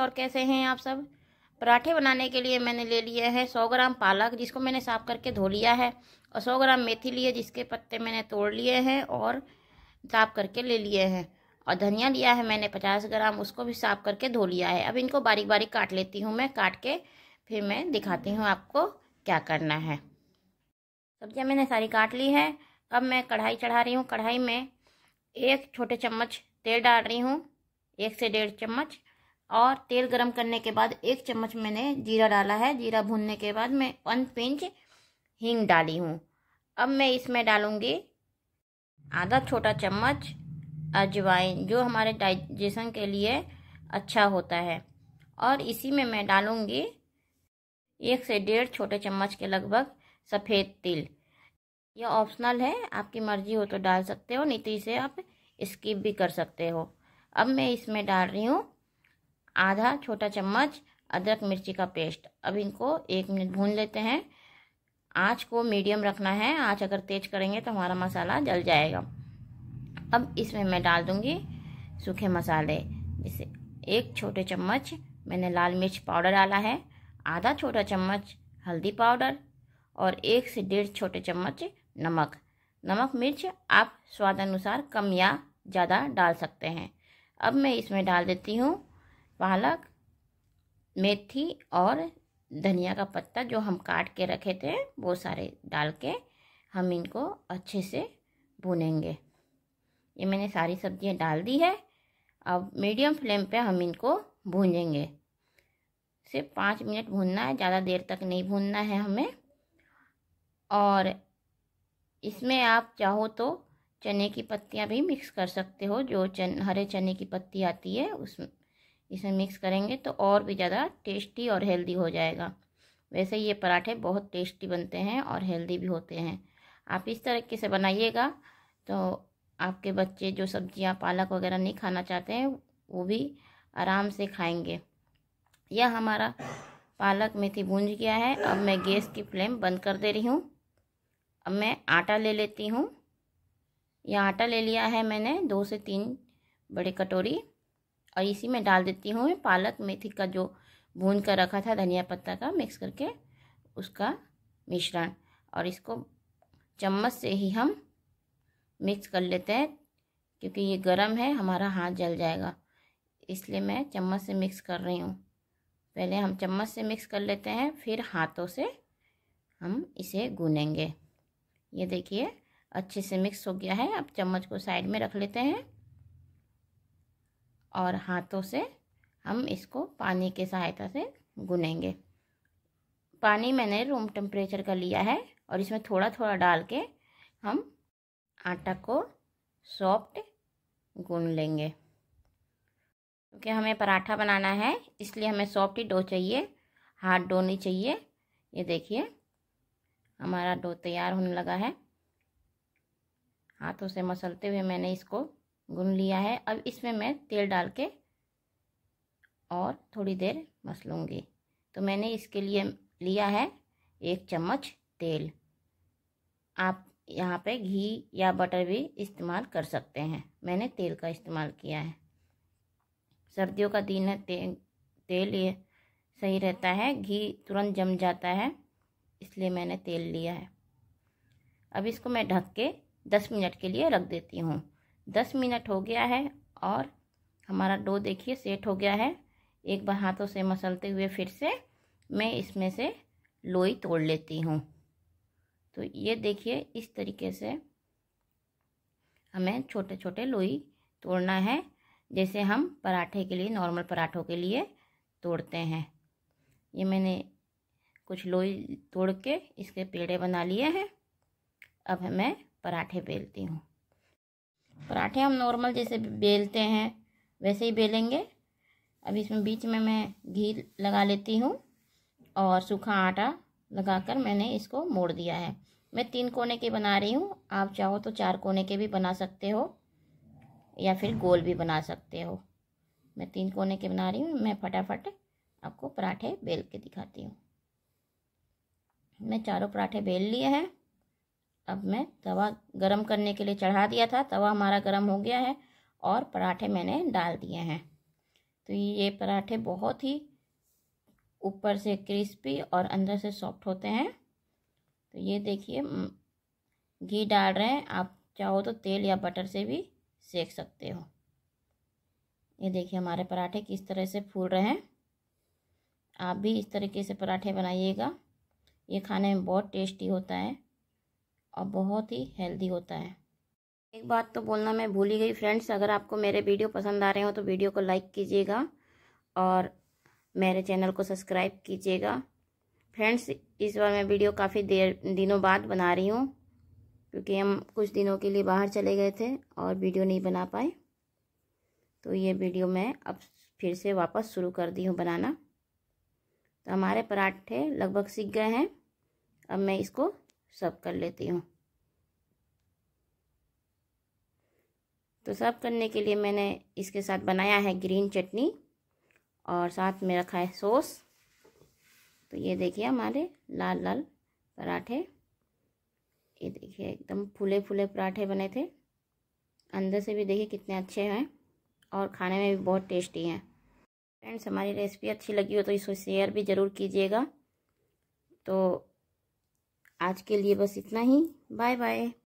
और कैसे हैं आप सब पराठे बनाने के लिए मैंने ले लिए हैं सौ ग्राम पालक जिसको मैंने साफ़ करके धो लिया है और सौ ग्राम मेथी लिए जिसके पत्ते मैंने तोड़ लिए हैं और साफ़ करके ले लिए हैं और धनिया लिया है मैंने पचास ग्राम उसको भी साफ़ करके धो लिया है अब इनको बारीक बारीक काट लेती हूँ मैं काट के फिर मैं दिखाती हूँ आपको क्या करना है सब्जियाँ मैंने सारी काट ली है अब मैं कढ़ाई चढ़ा रही हूँ कढ़ाई में एक छोटे चम्मच तेल डाल रही हूँ एक से डेढ़ चम्मच और तेल गरम करने के बाद एक चम्मच मैंने जीरा डाला है जीरा भूनने के बाद मैं वन पिंच हींग डाली हूँ अब मैं इसमें डालूँगी आधा छोटा चम्मच अजवाइन जो हमारे डाइजेशन के लिए अच्छा होता है और इसी में मैं डालूँगी एक से डेढ़ छोटे चम्मच के लगभग सफ़ेद तिल यह ऑप्शनल है आपकी मर्ज़ी हो तो डाल सकते हो नहीं तो इसे आप स्किप भी कर सकते हो अब मैं इसमें डाल रही हूँ आधा छोटा चम्मच अदरक मिर्ची का पेस्ट अब इनको एक मिनट भून लेते हैं आँच को मीडियम रखना है आँच अगर तेज करेंगे तो हमारा मसाला जल जाएगा अब इसमें मैं डाल दूँगी सूखे मसाले जैसे एक छोटे चम्मच मैंने लाल मिर्च पाउडर डाला है आधा छोटा चम्मच हल्दी पाउडर और एक से डेढ़ छोटे चम्मच नमक नमक मिर्च आप स्वाद अनुसार कम या ज़्यादा डाल सकते हैं अब मैं इसमें डाल देती हूँ पालक मेथी और धनिया का पत्ता जो हम काट के रखे थे वो सारे डाल के हम इनको अच्छे से भूनेंगे ये मैंने सारी सब्जियां डाल दी है अब मीडियम फ्लेम पे हम इनको भूनेंगे सिर्फ पाँच मिनट भूनना है ज़्यादा देर तक नहीं भूनना है हमें और इसमें आप चाहो तो चने की पत्तियां भी मिक्स कर सकते हो जो चन हरे चने की पत्ती आती है उसमें इसे मिक्स करेंगे तो और भी ज़्यादा टेस्टी और हेल्दी हो जाएगा वैसे ये पराठे बहुत टेस्टी बनते हैं और हेल्दी भी होते हैं आप इस तरीके से बनाइएगा तो आपके बच्चे जो सब्जियां पालक वगैरह नहीं खाना चाहते हैं वो भी आराम से खाएंगे यह हमारा पालक मेथी भूंज गया है अब मैं गैस की फ्लेम बंद कर दे रही हूँ अब मैं आटा ले लेती हूँ यह आटा ले लिया है मैंने दो से तीन बड़े कटोरी और इसी में डाल देती हूँ पालक मेथी का जो भून कर रखा था धनिया पत्ता का मिक्स करके उसका मिश्रण और इसको चम्मच से ही हम मिक्स कर लेते हैं क्योंकि ये गर्म है हमारा हाथ जल जाएगा इसलिए मैं चम्मच से मिक्स कर रही हूँ पहले हम चम्मच से मिक्स कर लेते हैं फिर हाथों से हम इसे गूनेंगे ये देखिए अच्छे से मिक्स हो गया है अब चम्मच को साइड में रख लेते हैं और हाथों से हम इसको पानी के सहायता से गुनेंगे पानी मैंने रूम टेम्परेचर का लिया है और इसमें थोड़ा थोड़ा डाल के हम आटा को सॉफ्ट गून लेंगे क्योंकि हमें पराठा बनाना है इसलिए हमें सॉफ्ट ही डो चाहिए हार्ड डो नहीं चाहिए ये देखिए हमारा डो तैयार होने लगा है हाथों से मसलते हुए मैंने इसको गुन लिया है अब इसमें मैं तेल डाल के और थोड़ी देर मस लूँगी तो मैंने इसके लिए लिया है एक चम्मच तेल आप यहाँ पे घी या बटर भी इस्तेमाल कर सकते हैं मैंने तेल का इस्तेमाल किया है सर्दियों का दिन है ते, तेल ये सही रहता है घी तुरंत जम जाता है इसलिए मैंने तेल लिया है अब इसको मैं ढक के दस मिनट के लिए रख देती हूँ दस मिनट हो गया है और हमारा डो देखिए सेट हो गया है एक बार हाथों से मसलते हुए फिर से मैं इसमें से लोई तोड़ लेती हूँ तो ये देखिए इस तरीके से हमें छोटे छोटे लोई तोड़ना है जैसे हम पराठे के लिए नॉर्मल पराठों के लिए तोड़ते हैं ये मैंने कुछ लोई तोड़ के इसके पेड़े बना लिए हैं अब मैं पराठे बेलती हूँ पराठे हम नॉर्मल जैसे बेलते हैं वैसे ही बेलेंगे अब इसमें बीच में मैं घी लगा लेती हूँ और सूखा आटा लगाकर मैंने इसको मोड़ दिया है मैं तीन कोने के बना रही हूँ आप चाहो तो चार कोने के भी बना सकते हो या फिर गोल भी बना सकते हो मैं तीन कोने के बना रही हूँ मैं फटाफट आपको पराठे बेल के दिखाती हूँ मैं चारों पराठे बेल लिए हैं अब मैं तवा गरम करने के लिए चढ़ा दिया था तवा हमारा गरम हो गया है और पराठे मैंने डाल दिए हैं तो ये पराठे बहुत ही ऊपर से क्रिस्पी और अंदर से सॉफ्ट होते हैं तो ये देखिए घी डाल रहे हैं आप चाहो तो तेल या बटर से भी सेक सकते हो ये देखिए हमारे पराठे किस तरह से फूल रहे हैं आप भी इस तरीके से पराठे बनाइएगा ये खाने में बहुत टेस्टी होता है और बहुत ही हेल्दी होता है एक बात तो बोलना मैं भूल ही गई फ्रेंड्स अगर आपको मेरे वीडियो पसंद आ रहे हो तो वीडियो को लाइक कीजिएगा और मेरे चैनल को सब्सक्राइब कीजिएगा फ्रेंड्स इस बार मैं वीडियो काफ़ी देर दिनों बाद बना रही हूँ क्योंकि हम कुछ दिनों के लिए बाहर चले गए थे और वीडियो नहीं बना पाए तो ये वीडियो मैं अब फिर से वापस शुरू कर दी हूँ बनाना तो हमारे पराठे लगभग सीख गए हैं अब मैं इसको सब कर लेती हूँ तो सब करने के लिए मैंने इसके साथ बनाया है ग्रीन चटनी और साथ में रखा है सॉस तो ये देखिए हमारे लाल लाल पराठे ये देखिए एकदम फूले फूले पराठे बने थे अंदर से भी देखिए कितने अच्छे हैं और खाने में भी बहुत टेस्टी हैं फ्रेंड्स हमारी रेसिपी अच्छी लगी हो तो इसको शेयर भी ज़रूर कीजिएगा तो आज के लिए बस इतना ही बाय बाय